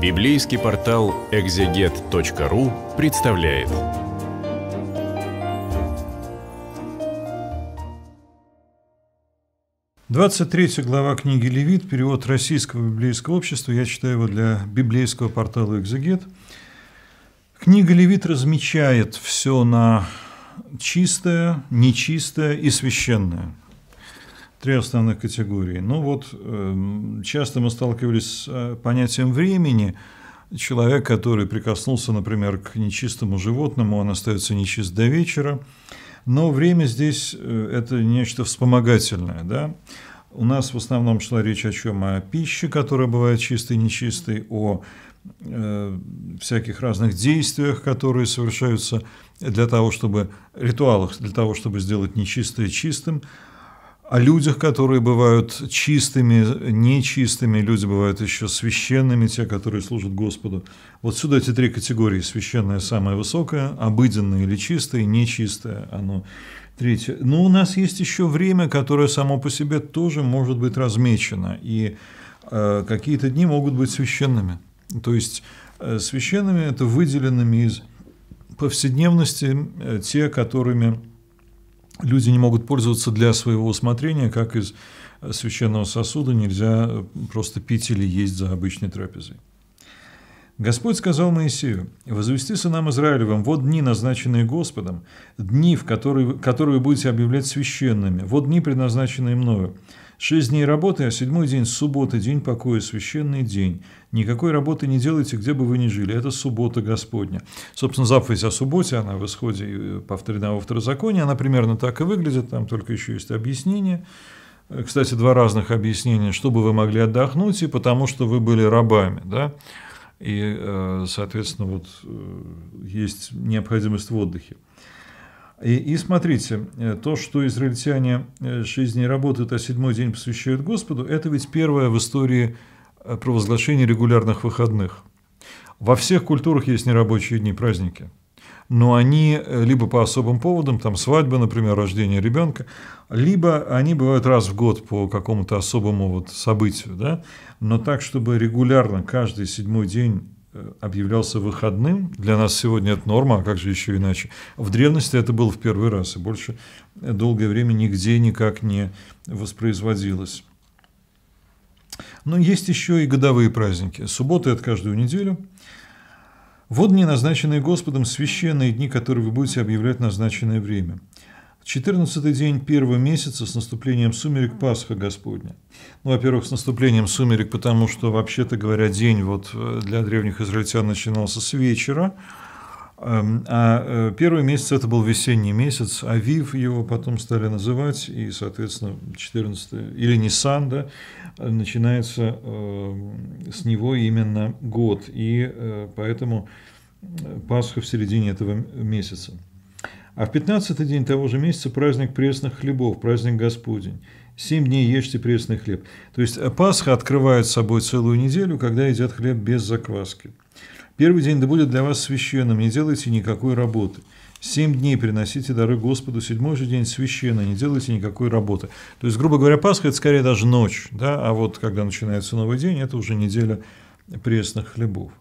Библейский портал экзегет.ру представляет. Двадцать третья глава книги Левит, перевод Российского библейского общества, я читаю его для библейского портала «Экзегет». Книга Левит размечает все на чистое, нечистое и священное – три основных категории. Ну вот, эм, часто мы сталкивались с э, понятием времени. Человек, который прикоснулся, например, к нечистому животному, он остается нечист до вечера. Но время здесь э, – это нечто вспомогательное. Да? У нас в основном шла речь о чем? О пище, которая бывает чистой и нечистой, о э, всяких разных действиях, которые совершаются для того, чтобы ритуалах, для того, чтобы сделать нечистое чистым – о людях, которые бывают чистыми, нечистыми, люди бывают еще священными, те, которые служат Господу. Вот сюда эти три категории, священное самое высокое, обыденное или чистое, нечистое, оно третье. Но у нас есть еще время, которое само по себе тоже может быть размечено, и э, какие-то дни могут быть священными. То есть э, священными – это выделенными из повседневности э, те, которыми люди не могут пользоваться для своего усмотрения, как из священного сосуда нельзя просто пить или есть за обычной трапезой. Господь сказал Моисею, «Возвести сынам Израилевым, вот дни, назначенные Господом, дни, в которые, которые будете объявлять священными, вот дни, предназначенные мною. Шесть дней работы, а седьмой день – суббота, день покоя, священный день. Никакой работы не делайте, где бы вы ни жили. Это суббота Господня. Собственно, заповедь о субботе, она в исходе э, повторена в второзаконии, она примерно так и выглядит, там только еще есть объяснение. Э, кстати, два разных объяснения, чтобы вы могли отдохнуть и потому что вы были рабами. Да? И, э, соответственно, вот есть необходимость в отдыхе. И, и смотрите, э, то, что израильтяне жизни э, дней работают, а седьмой день посвящают Господу, это ведь первое в истории э, провозглашение регулярных выходных. Во всех культурах есть нерабочие дни, праздники. Но они либо по особым поводам, там свадьба, например, рождение ребенка, либо они бывают раз в год по какому-то особому вот событию. Да? Но так, чтобы регулярно каждый седьмой день Э, объявлялся выходным. Для нас сегодня это норма, а как же еще иначе? В древности это было в первый раз, и больше долгое время нигде никак не воспроизводилось. Но есть еще и годовые праздники. Субботы это каждую неделю. Вот дни, назначенные Господом, священные дни, которые вы будете объявлять в назначенное время. Четырнадцатый день первого месяца с наступлением сумерек Пасха Господня. Ну, во-первых, с наступлением сумерек, потому что, вообще-то говоря, день вот э, для древних израильтян начинался с вечера, эм, а э, первый месяц это был весенний месяц, Авив его потом стали называть, и, соответственно, 14 или Ниссан, да, начинается э, с него именно год, и поэтому Пасха в середине этого месяца. А в пятнадцатый день того же месяца праздник пресных хлебов, праздник Господень. Семь дней ешьте пресный хлеб. То есть э, Пасха открывает собой целую неделю, когда едят хлеб без закваски. Первый день да будет для вас священным, не делайте никакой работы. Семь дней приносите дары Господу, седьмой же день священный, не делайте никакой работы. То есть, грубо говоря, Пасха – это скорее даже ночь, да? а вот когда начинается новый день, это уже неделя пресных хлебов.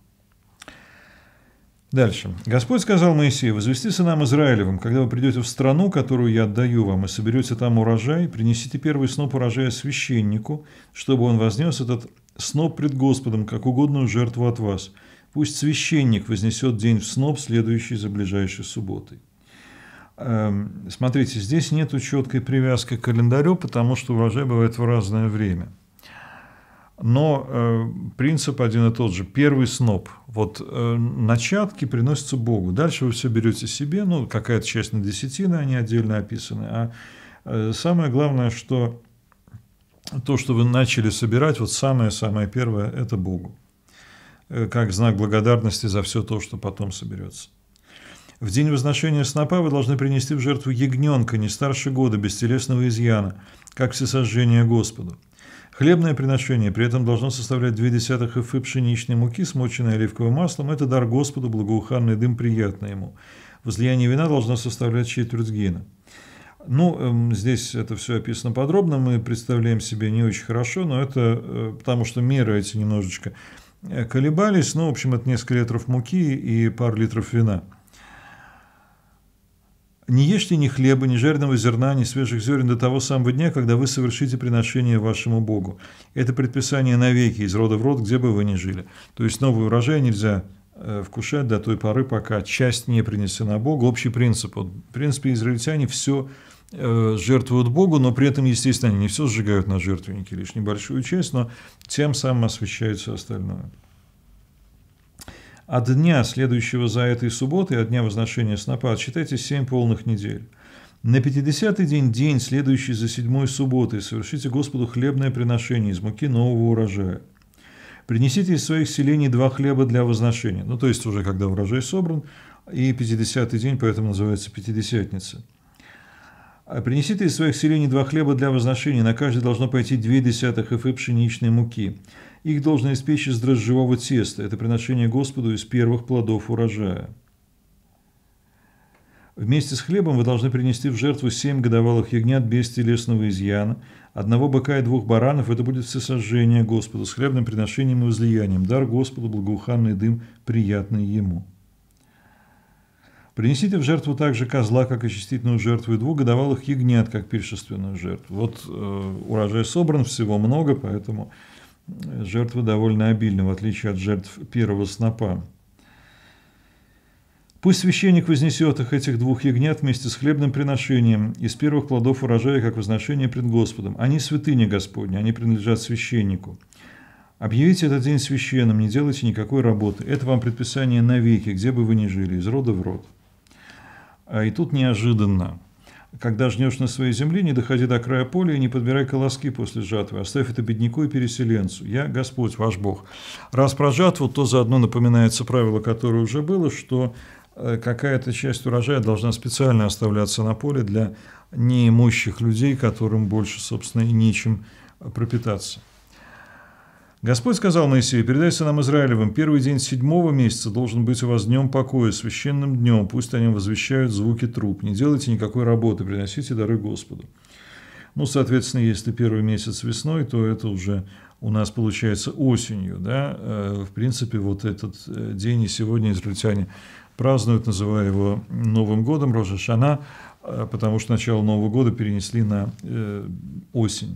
Дальше. «Господь сказал Моисею, возвести сынам Израилевым, когда вы придете в страну, которую я отдаю вам, и соберете там урожай, принесите первый сноп урожая священнику, чтобы он вознес этот сноп пред Господом, как угодную жертву от вас. Пусть священник вознесет день в сноп, следующий за ближайшей субботой». Эм, смотрите, здесь нет четкой привязки к календарю, потому что урожай бывает в разное время – но э, принцип один и тот же. Первый сноп. Вот э, начатки приносятся Богу. Дальше вы все берете себе, ну, какая-то часть на десятины, они отдельно описаны. А э, самое главное, что то, что вы начали собирать, вот самое-самое первое, это Богу. Э, как знак благодарности за все то, что потом соберется. В день возношения снопа вы должны принести в жертву ягненка, не старше года, без телесного изъяна, как всесожжение Господу. Хлебное приношение при этом должно составлять 0,2 эфы пшеничной муки, смоченной оливковым маслом. Это дар Господу, благоуханный дым приятный ему. Возлияние вина должно составлять четверть гена. Ну, эм, здесь это все описано подробно, мы представляем себе не очень хорошо, но это э, потому, что меры эти немножечко э, колебались. Ну, в общем, это несколько литров муки и пару литров вина – не ешьте ни хлеба, ни жареного зерна, ни свежих зерен до того самого дня, когда вы совершите приношение вашему Богу. Это предписание навеки, из рода в род, где бы вы ни жили. То есть новый урожай нельзя э, вкушать до той поры, пока часть не принесена Богу. Общий принцип. Вот, в принципе, израильтяне все э, жертвуют Богу, но при этом, естественно, они не все сжигают на жертвеннике, лишь небольшую часть, но тем самым освещается остальное. От дня, следующего за этой субботой, от дня возношения снопа, считайте семь полных недель. На пятидесятый день, день, следующий за седьмой субботой, совершите Господу хлебное приношение из муки нового урожая. Принесите из своих селений два хлеба для возношения, ну то есть уже когда урожай собран, и пятидесятый день, поэтому называется пятидесятница. А принесите из своих селений два хлеба для возношения, на каждый должно пойти две десятых эфы пшеничной муки. Их должно испечь из дрожжевого теста. Это приношение Господу из первых плодов урожая. Вместе с хлебом вы должны принести в жертву семь годовалых ягнят без телесного изъяна, одного быка и двух баранов. Это будет всесожжение Господу с хлебным приношением и возлиянием. Дар Господу, благоуханный дым, приятный Ему. Принесите в жертву также козла, как очистительную жертву, и двух годовалых ягнят, как пиршественную жертву. Вот э, урожай собран, всего много, поэтому жертвы довольно обильны, в отличие от жертв первого снопа. Пусть священник вознесет их, этих двух ягнят, вместе с хлебным приношением, из первых плодов урожая, как возношение пред Господом. Они святыни Господни, они принадлежат священнику. Объявите этот день священным, не делайте никакой работы. Это вам предписание навеки, где бы вы ни жили, из рода в род. А И тут неожиданно. Когда жнешь на своей земле, не доходи до края поля и не подбирай колоски после жатвы. Оставь это бедняку и переселенцу. Я Господь, ваш Бог. Раз про жатву, то заодно напоминается правило, которое уже было, что э, какая-то часть урожая должна специально оставляться на поле для неимущих людей, которым больше, собственно, и нечем пропитаться. Господь сказал Моисею, передай сынам Израилевым, первый день седьмого месяца должен быть у вас днем покоя, священным днем, пусть они возвещают звуки труп, не делайте никакой работы, приносите дары Господу. Ну, соответственно, если первый месяц весной, то это уже у нас получается осенью, да, э, в принципе, вот этот э, день и сегодня израильтяне празднуют, называя его Новым годом, Рожешана, э, потому что начало Нового года перенесли на осень.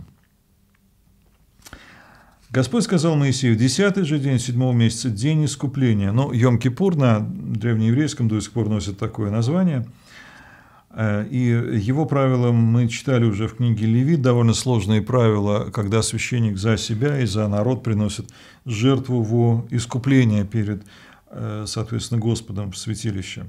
Господь сказал Моисею, десятый же день седьмого месяца, день искупления. Но ну, Йом-Кипур на древнееврейском до сих пор носит такое название. Э, и его правила мы читали уже в книге Левит, довольно сложные правила, когда священник за себя и за народ приносит жертву во искупление перед, э, соответственно, Господом в святилище.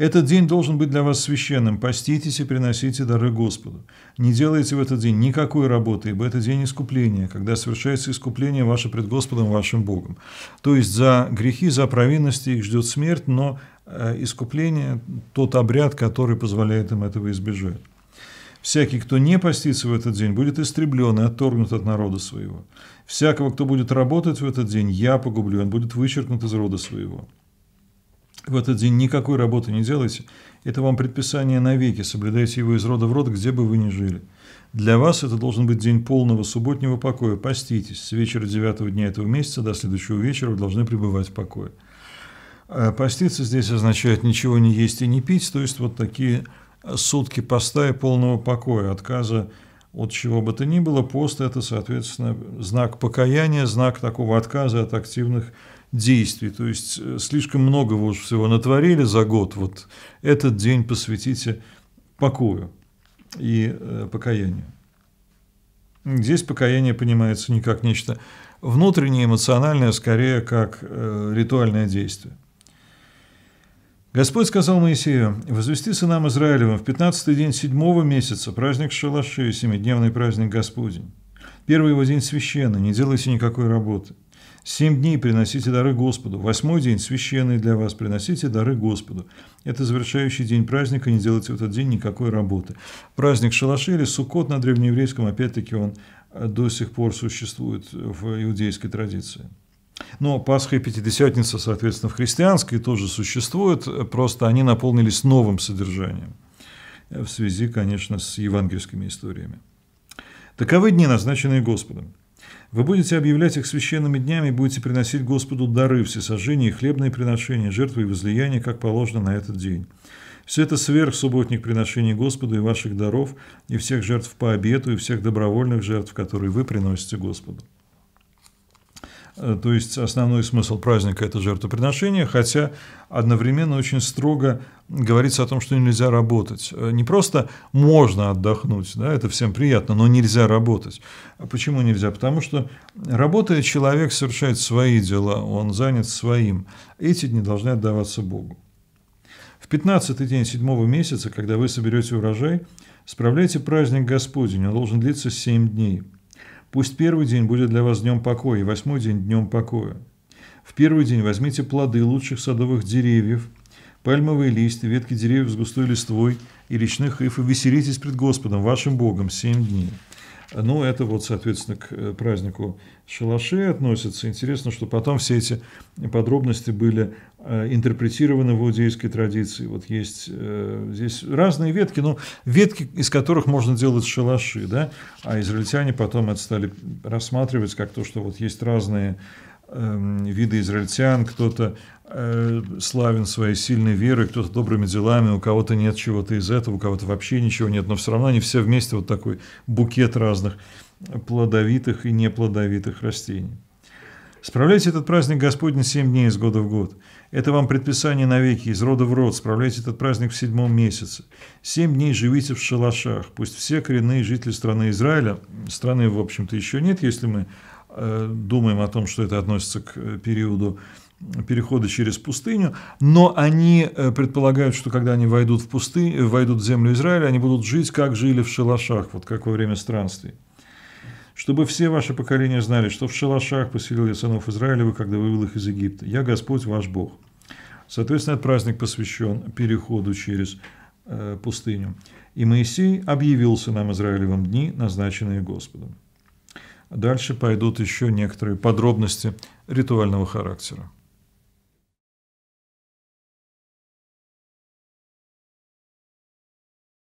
Этот день должен быть для вас священным. Поститесь и приносите дары Господу. Не делайте в этот день никакой работы, ибо это день искупления, когда совершается искупление ваше пред Господом, вашим Богом. То есть за грехи, за провинности их ждет смерть, но э, искупление – тот обряд, который позволяет им этого избежать. Всякий, кто не постится в этот день, будет истреблен и отторгнут от народа своего. Всякого, кто будет работать в этот день, я погублю, он будет вычеркнут из рода своего. В этот день никакой работы не делайте. Это вам предписание навеки, соблюдайте его из рода в род, где бы вы ни жили. Для вас это должен быть день полного субботнего покоя. Поститесь. С вечера девятого дня этого месяца до следующего вечера вы должны пребывать в покое. Э, поститься здесь означает ничего не есть и не пить, то есть вот такие сутки поста и полного покоя, отказа от чего бы то ни было. Пост – это, соответственно, знак покаяния, знак такого отказа от активных действий. То есть э, слишком много вот всего натворили за год. Вот этот день посвятите покою и э, покаянию. Здесь покаяние понимается не как нечто внутреннее, эмоциональное, а скорее как э, ритуальное действие. Господь сказал Моисею, «Возвести сынам Израилевым в пятнадцатый день седьмого месяца праздник шалаши, семидневный праздник Господень. Первый его день священный, не делайте никакой работы. Семь дней приносите дары Господу. Восьмой день священный для вас. Приносите дары Господу. Это завершающий день праздника. Не делайте в этот день никакой работы. Праздник Шалаши или Суккот на древнееврейском, опять-таки, он э, до сих пор существует в иудейской традиции. Но Пасха и Пятидесятница, соответственно, в христианской тоже существуют, э, просто они наполнились новым содержанием э, в связи, конечно, с евангельскими историями. Таковы дни, назначенные Господом. Вы будете объявлять их священными днями и будете приносить Господу дары, всесожжения и хлебные приношения, жертвы и возлияния, как положено на этот день. Все это сверх субботних приношений Господу и ваших даров, и всех жертв по обету, и всех добровольных жертв, которые вы приносите Господу. Э, то есть основной смысл праздника – это жертвоприношение, хотя одновременно очень строго говорится о том, что нельзя работать. Э, не просто можно отдохнуть, да, это всем приятно, но нельзя работать. А почему нельзя? Потому что работая, человек совершает свои дела, он занят своим. Эти дни должны отдаваться Богу. В 15-й день седьмого месяца, когда вы соберете урожай, справляйте праздник Господень, он должен длиться семь дней – Пусть первый день будет для вас днем покоя, и восьмой день днем покоя. В первый день возьмите плоды лучших садовых деревьев, пальмовые листья, ветки деревьев с густой листвой и речных ив, и веселитесь пред Господом, вашим Богом, семь дней. Ну, это вот, соответственно, к э, празднику шалашей относится. Интересно, что потом все эти подробности были э, интерпретированы в иудейской традиции. Вот есть э, здесь разные ветки, но ветки, из которых можно делать шалаши, да, а израильтяне потом это стали рассматривать как то, что вот есть разные Эм, виды израильтян, кто-то э, славен своей сильной верой, кто-то добрыми делами, у кого-то нет чего-то из этого, у кого-то вообще ничего нет, но все равно они все вместе вот такой букет разных плодовитых и неплодовитых растений. Справляйте этот праздник Господень семь дней из года в год. Это вам предписание навеки, из рода в род. Справляйте этот праздник в седьмом месяце. Семь дней живите в шалашах. Пусть все коренные жители страны Израиля, страны, в общем-то, еще нет, если мы Э, думаем о том, что это относится к э, периоду перехода через пустыню, но они э, предполагают, что когда они войдут в, пустыню, войдут в землю Израиля, они будут жить, как жили в шалашах, вот как во время странствий. Чтобы все ваши поколения знали, что в шалашах поселил я сынов Израилева, когда вывел их из Египта. Я Господь ваш Бог. Соответственно, этот праздник посвящен переходу через э, пустыню. И Моисей объявился нам Израилевым дни, назначенные Господом. Дальше пойдут еще некоторые подробности ритуального характера.